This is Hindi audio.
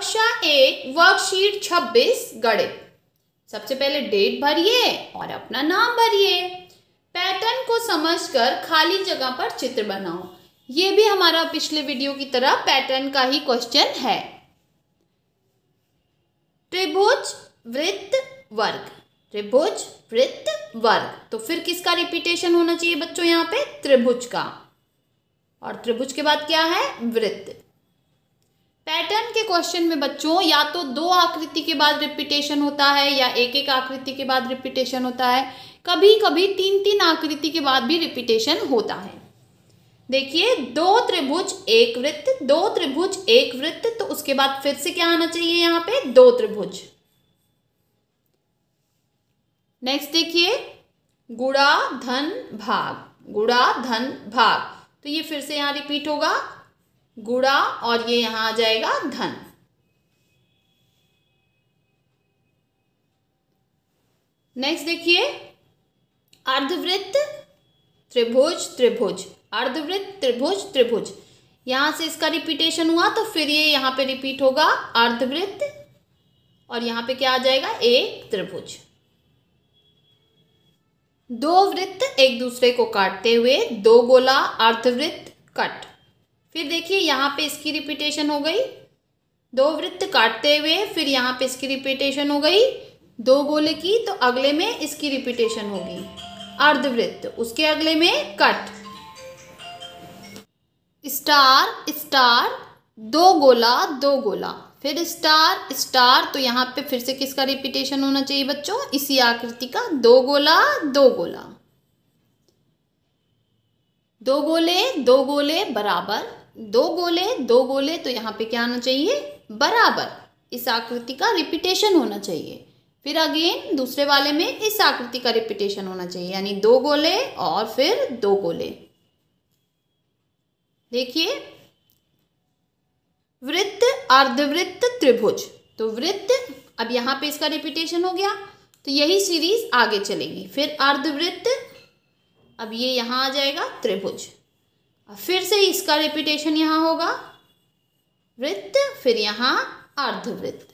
कक्षा एक वर्कशीट छब्बीस गणित सबसे पहले डेट भरिए और अपना नाम भरिए पैटर्न को समझकर खाली जगह पर चित्र बनाओ ये भी हमारा पिछले वीडियो की तरह पैटर्न का ही क्वेश्चन है त्रिभुज वृत्त वर्ग त्रिभुज वृत्त वर्ग तो फिर किसका रिपीटेशन होना चाहिए बच्चों यहाँ पे त्रिभुज का और त्रिभुज के बाद क्या है वृत्त के क्वेश्चन में बच्चों या तो दो आकृति के बाद रिपीटेशन होता है या एक एक आकृति के बाद रिपीटेशन होता है कभी कभी तीन तीन आकृति के बाद भी रिपीटेशन होता है देखिए दो त्रिभुज एक वृत्त दो त्रिभुज एक वृत्त तो उसके बाद फिर से क्या आना चाहिए यहाँ पे दो त्रिभुज नेक्स्ट देखिए गुड़ा धन भाग गुड़ा धन भाग तो ये फिर से यहाँ रिपीट होगा गुड़ा और ये यहां आ जाएगा धन नेक्स्ट देखिए अर्धवृत्त त्रिभुज त्रिभुज अर्धवृत्त त्रिभुज त्रिभुज यहां से इसका रिपीटेशन हुआ तो फिर ये यहां पे रिपीट होगा अर्धवृत्त और यहां पे क्या आ जाएगा एक त्रिभुज दो वृत्त एक दूसरे को काटते हुए दो गोला अर्धवृत्त कट फिर देखिए यहाँ पे इसकी रिपीटेशन हो गई दो वृत्त काटते हुए फिर यहाँ पे इसकी रिपीटेशन हो गई दो गोले की तो अगले में इसकी रिपीटेशन होगी अर्धवृत्त उसके अगले में कट स्टार स्टार दो गोला दो गोला फिर स्टार स्टार तो यहाँ पे फिर से किसका रिपीटेशन होना चाहिए बच्चों इसी आकृति का दो गोला दो गोला दो गोले दो गोले बराबर दो गोले दो गोले तो यहाँ पे क्या आना चाहिए बराबर इस आकृति का रिपीटेशन होना चाहिए फिर अगेन दूसरे वाले में इस आकृति का रिपीटेशन होना चाहिए यानी दो गोले और फिर दो गोले देखिए वृत्त अर्धवृत्त त्रिभुज तो वृत्त अब यहाँ पे इसका रिपीटेशन हो गया तो यही सीरीज आगे चलेगी फिर अर्धवृत्त अब ये यहाँ आ जाएगा त्रिभुज फिर से इसका रिपीटेशन यहाँ होगा वृत्त फिर यहाँ अर्धवृत्त